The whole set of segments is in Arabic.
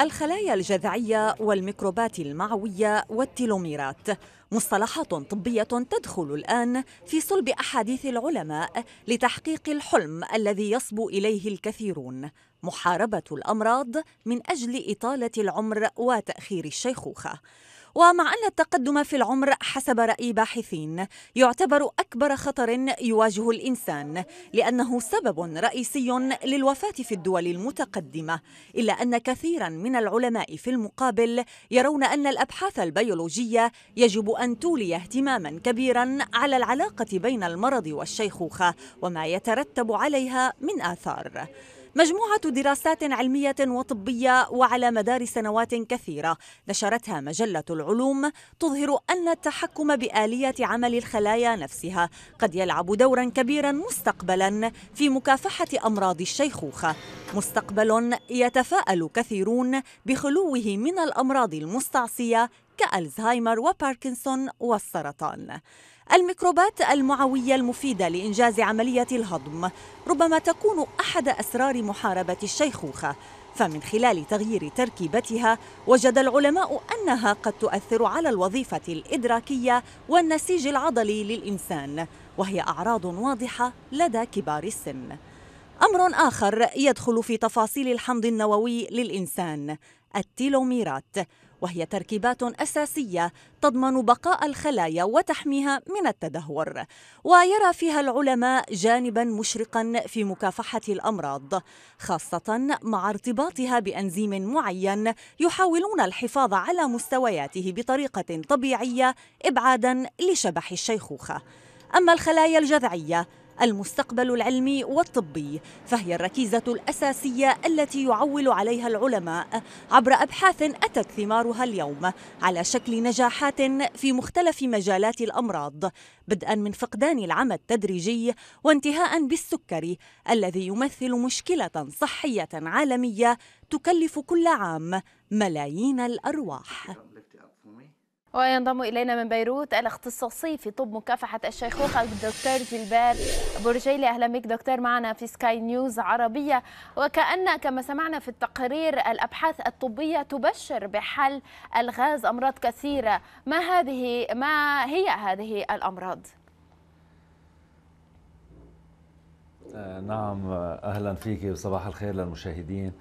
الخلايا الجذعية والميكروبات المعوية والتيلوميرات مصطلحات طبية تدخل الآن في صلب أحاديث العلماء لتحقيق الحلم الذي يصبو إليه الكثيرون محاربة الأمراض من أجل إطالة العمر وتأخير الشيخوخة ومع أن التقدم في العمر حسب رأي باحثين يعتبر أكبر خطر يواجه الإنسان لأنه سبب رئيسي للوفاة في الدول المتقدمة إلا أن كثيرا من العلماء في المقابل يرون أن الأبحاث البيولوجية يجب أن تولي اهتماما كبيرا على العلاقة بين المرض والشيخوخة وما يترتب عليها من آثار مجموعة دراسات علمية وطبية وعلى مدار سنوات كثيرة نشرتها مجلة العلوم تظهر أن التحكم بآلية عمل الخلايا نفسها قد يلعب دورا كبيرا مستقبلا في مكافحة أمراض الشيخوخة مستقبل يتفاءل كثيرون بخلوه من الأمراض المستعصية كالزهايمر وباركنسون والسرطان الميكروبات المعوية المفيدة لإنجاز عملية الهضم ربما تكون أحد أسرار محاربة الشيخوخة فمن خلال تغيير تركيبتها وجد العلماء أنها قد تؤثر على الوظيفة الإدراكية والنسيج العضلي للإنسان وهي أعراض واضحة لدى كبار السن أمر آخر يدخل في تفاصيل الحمض النووي للإنسان التيلوميرات وهي تركيبات أساسية تضمن بقاء الخلايا وتحميها من التدهور ويرى فيها العلماء جانبا مشرقا في مكافحة الأمراض خاصة مع ارتباطها بأنزيم معين يحاولون الحفاظ على مستوياته بطريقة طبيعية إبعادا لشبح الشيخوخة أما الخلايا الجذعية المستقبل العلمي والطبي فهي الركيزة الأساسية التي يعول عليها العلماء عبر أبحاث أتت ثمارها اليوم على شكل نجاحات في مختلف مجالات الأمراض بدءا من فقدان العمى التدريجي وانتهاء بالسكري الذي يمثل مشكلة صحية عالمية تكلف كل عام ملايين الأرواح وينضم إلينا من بيروت الاختصاصي في طب مكافحة الشيخوخة الدكتور جلبير برجيلي أهلا بك دكتور معنا في سكاي نيوز عربية وكأن كما سمعنا في التقرير الأبحاث الطبية تبشر بحل الغاز أمراض كثيرة ما هذه ما هي هذه الأمراض؟ آه، نعم آه، أهلا فيك وصباح الخير للمشاهدين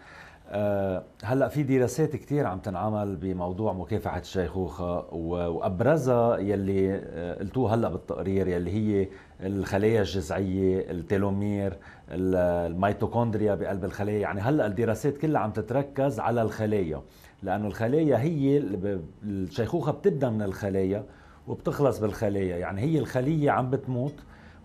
آه، هلا في دراسات كثير عم تنعمل بموضوع مكافحه الشيخوخه وابرزها يلي آه، قلتوه هلا بالتقرير يلي هي الخلايا الجذعيه، التيلومير الميتوكوندريا بقلب الخلايا، يعني هلا الدراسات كلها عم تتركز على الخلايا، لانه الخلايا هي الشيخوخه بتبدا من الخلايا وبتخلص بالخلايا، يعني هي الخليه عم بتموت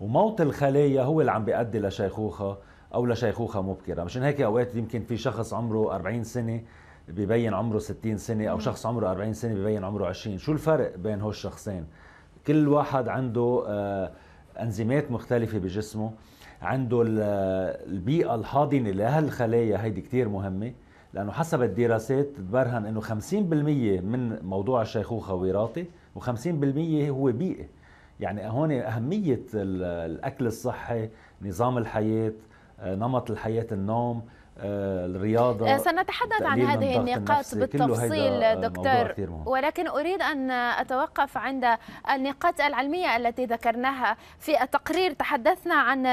وموت الخليه هو اللي عم بيؤدي لشيخوخه او لشيخوخه مبكره مشان هيك اوقات يمكن في شخص عمره 40 سنه ببين عمره 60 سنه او شخص عمره 40 سنه ببين عمره 20 شو الفرق بين هول الشخصين كل واحد عنده آه، انزيمات مختلفه بجسمه عنده البيئه الحاضنه لهالخلايا هيدي كتير مهمه لانه حسب الدراسات تبرهن انه 50% من موضوع الشيخوخه وراثي و50% هو بيئي يعني هون أهمية الأكل الصحي نظام الحياة آه، نمط الحياة النوم آه، الرياضة آه، سنتحدث عن هذه النقاط بالتفصيل دكتور ولكن أريد أن أتوقف عند النقاط العلمية التي ذكرناها في التقرير تحدثنا عن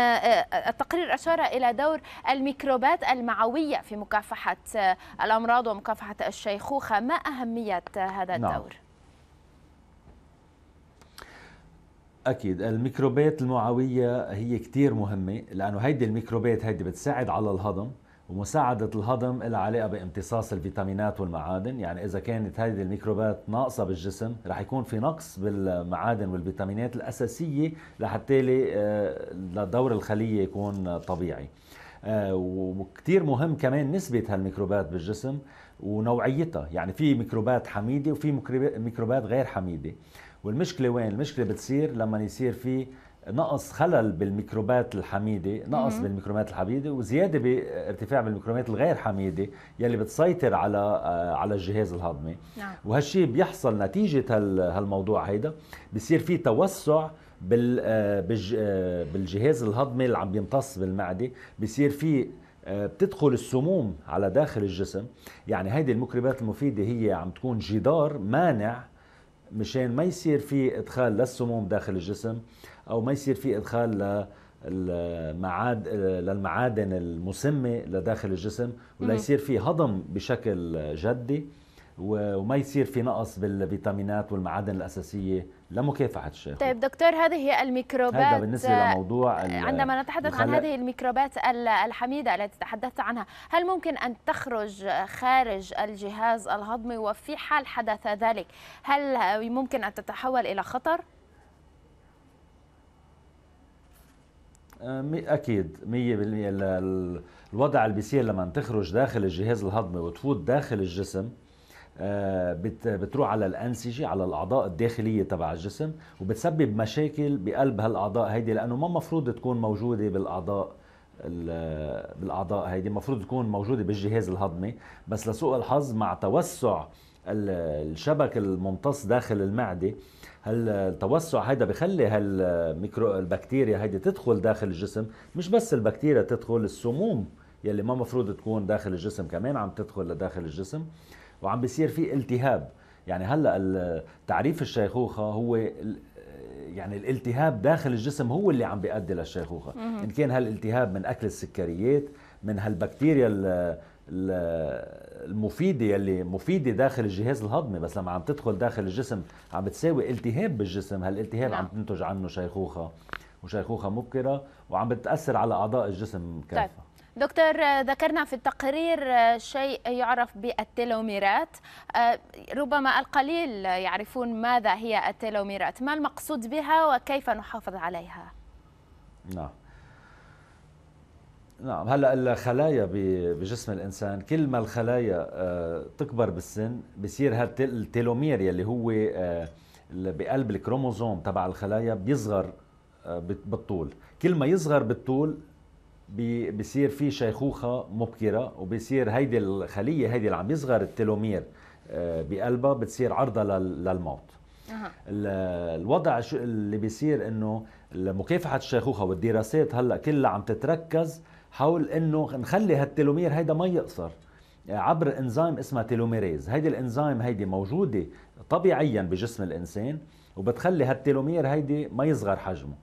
التقرير أشار إلى دور الميكروبات المعوية في مكافحة الأمراض ومكافحة الشيخوخة ما أهمية هذا نعم. الدور؟ نعم. اكيد الميكروبات المعويه هي كثير مهمه لانه هيدي الميكروبات هيدي بتساعد على الهضم ومساعدة الهضم لها علاقة بامتصاص الفيتامينات والمعادن يعني إذا كانت هذه الميكروبات ناقصة بالجسم رح يكون في نقص بالمعادن والفيتامينات الأساسية لحتى آه، لدور الخلية يكون طبيعي آه، وكتير مهم كمان نسبة هالميكروبات بالجسم ونوعيتها يعني في ميكروبات حميدة وفي ميكروبات غير حميدة والمشكله وين المشكله بتصير لما يصير في نقص خلل بالميكروبات الحميده نقص بالميكروبات الحميده وزياده بارتفاع بالميكروبات الغير حميده يلي بتسيطر على آه، على الجهاز الهضمي نعم. وهالشيء بيحصل نتيجه هالموضوع هيدا بصير في توسع بال آه، آه، بالجهاز الهضمي اللي عم بيمتص بالمعده بصير في بتدخل السموم على داخل الجسم يعني هيدي الميكروبات المفيده هي عم تكون جدار مانع مشان ما يصير في ادخال للسموم داخل الجسم او ما يصير في ادخال للمعاد للمعادن المسمة لداخل الجسم ولا يصير في هضم بشكل جدي وما يصير في نقص بالفيتامينات والمعادن الأساسية لمكافحه الشيخ طيب دكتور هذه الميكروبات هذا بالنسبه لموضوع آه، عندما نتحدث عن هذه الميكروبات الحميده التي تحدثت عنها هل ممكن ان تخرج خارج الجهاز الهضمي وفي حال حدث ذلك هل ممكن ان تتحول الى خطر آه، اكيد 100% الوضع اللي بيصير لما تخرج داخل الجهاز الهضمي وتفوت داخل الجسم آه، بتروح على الأنسجة على الأعضاء الداخلية تبع الجسم وبتسبب مشاكل بقلب هالأعضاء هيدي لأنه ما مفروض تكون موجودة بالأعضاء بالاعضاء هيدي المفروض تكون موجوده بالجهاز الهضمي بس لسوء الحظ مع توسع الشبك الممتص داخل المعده هالتوسع هيدا بخلي هالميكرو البكتيريا هيدي تدخل داخل الجسم مش بس البكتيريا تدخل السموم يلي ما مفروض تكون داخل الجسم كمان عم تدخل لداخل الجسم وعم بيصير في التهاب يعني هلا تعريف الشيخوخه هو يعني الالتهاب داخل الجسم هو اللي عم بيؤدي للشيخوخه ان كان هالالتهاب من اكل السكريات من هالبكتيريا المفيدة يلي مفيدة داخل الجهاز الهضمي بس لما عم تدخل داخل الجسم عم بتساوي التهاب بالجسم هالالتهاب عم نعم. تنتج عنه شيخوخة وشيخوخة مبكرة وعم بتأثر على أعضاء الجسم طيب. كافة طيب. دكتور ذكرنا في التقرير آه، شيء يعرف بالتيلوميرات آه، ربما القليل يعرفون ماذا هي التيلوميرات ما المقصود بها وكيف نحافظ عليها نعم نعم هلا الخلايا بجسم الانسان كل ما الخلايا آه، تكبر بالسن بصير هالتيلومير يلي هو بقلب الكروموزوم تبع الخلايا بيصغر بالطول كل ما يصغر بالطول بيصير في شيخوخه مبكره وبيصير هيدي الخليه هيدي اللي عم يصغر التلومير آه، بقلبها بتصير عرضه للموت أه. الوضع اللي بيصير انه مكافحه الشيخوخه والدراسات هلا كلها عم تتركز حول انه نخلي هالتلومير هيدا ما يقصر عبر انزيم اسمها تيلوميريز هيدي الانزيم هيدي موجوده طبيعيا بجسم الانسان وبتخلي هالتيلومير هيدي ما يصغر حجمه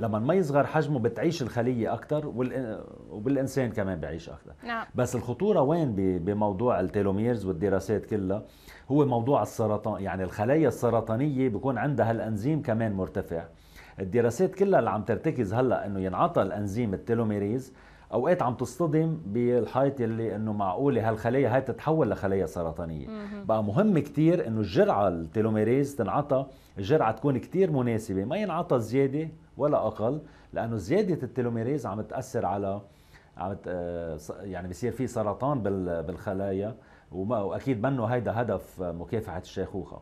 لما ما يصغر حجمه بتعيش الخليه اكثر وبالانسان كمان بيعيش اكثر نعم. بس الخطوره وين بموضوع التيلوميرز والدراسات كلها هو موضوع السرطان يعني الخلايا السرطانيه بيكون عندها الانزيم كمان مرتفع الدراسات كلها اللي عم ترتكز هلا انه ينعطى الانزيم التيلوميريز اوقات عم تصطدم بالحيط اللي انه معقوله هالخلايا هاي تتحول لخلايا سرطانيه مم. بقى مهم كتير انه الجرعه التيلوميريز تنعطى الجرعه تكون كتير مناسبه ما ينعطى زياده ولا اقل لانه زياده التلوميريز عم تاثر على عم يعني بصير في سرطان بالخلايا وما واكيد منه هيدا هدف مكافحه الشيخوخه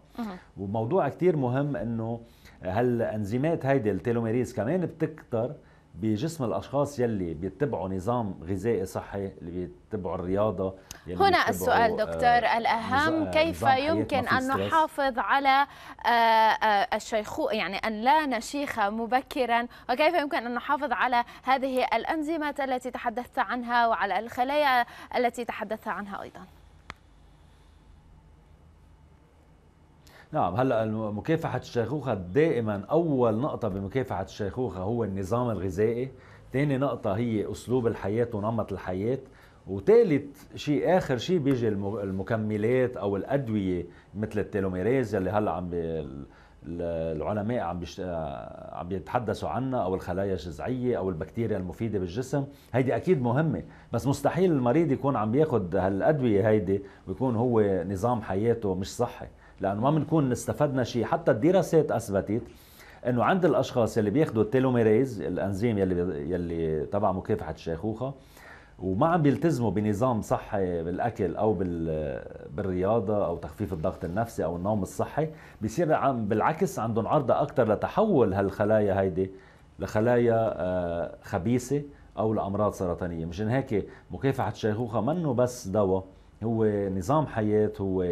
وموضوع كثير مهم انه هالانزيمات هيدي التلوميريز كمان بتكتر بجسم الاشخاص يلي بيتبعوا نظام غذائي صحي اللي بيتبعوا الرياضه يلي هنا السؤال آه، دكتور آه الاهم كيف يمكن ان نحافظ على آه،, آه الشيخو يعني ان لا نشيخ مبكرا وكيف يمكن ان نحافظ على هذه الانزيمات التي تحدثت عنها وعلى الخلايا التي تحدثت عنها ايضا نعم هلا مكافحه الشيخوخه دائما اول نقطه بمكافحه الشيخوخه هو النظام الغذائي ثاني نقطه هي اسلوب الحياه ونمط الحياه وثالث شيء اخر شيء بيجي المكملات او الادويه مثل التيلوميريز اللي هلا عم العلماء عم بيش... عم بيتحدثوا عنها او الخلايا الجذعيه او البكتيريا المفيده بالجسم هيدي اكيد مهمه بس مستحيل المريض يكون عم بياخد هالادويه هيدي ويكون هو نظام حياته مش صحي لانه ما بنكون استفدنا شيء حتى الدراسات اثبتت انه عند الاشخاص اللي بياخذوا التيلوميريز الانزيم يلي يلي تبع مكافحه الشيخوخه وما عم بيلتزموا بنظام صحي بالاكل او بالرياضه او تخفيف الضغط النفسي او النوم الصحي بصير عم بالعكس عندهم عرضه اكثر لتحول هالخلايا هيدي لخلايا آه، خبيثه او لامراض سرطانيه مشان هيك مكافحه الشيخوخه منه بس دواء هو نظام حياه هو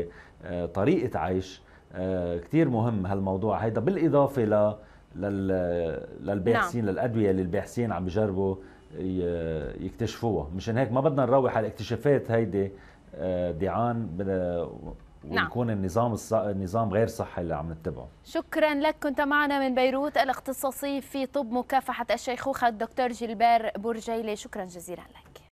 آه، طريقه عيش آه، كتير مهم هالموضوع هيدا بالاضافه ل للباحثين نعم. للادويه اللي الباحثين عم يجربوا يكتشفوها مشان هيك ما بدنا نروح على الاكتشافات هيدي آه، دعان نعم. ويكون نعم. النظام الص... النظام غير صحي اللي عم نتبعه شكرا لك كنت معنا من بيروت الاختصاصي في طب مكافحه الشيخوخه الدكتور جيلبير برجيلي شكرا جزيلا لك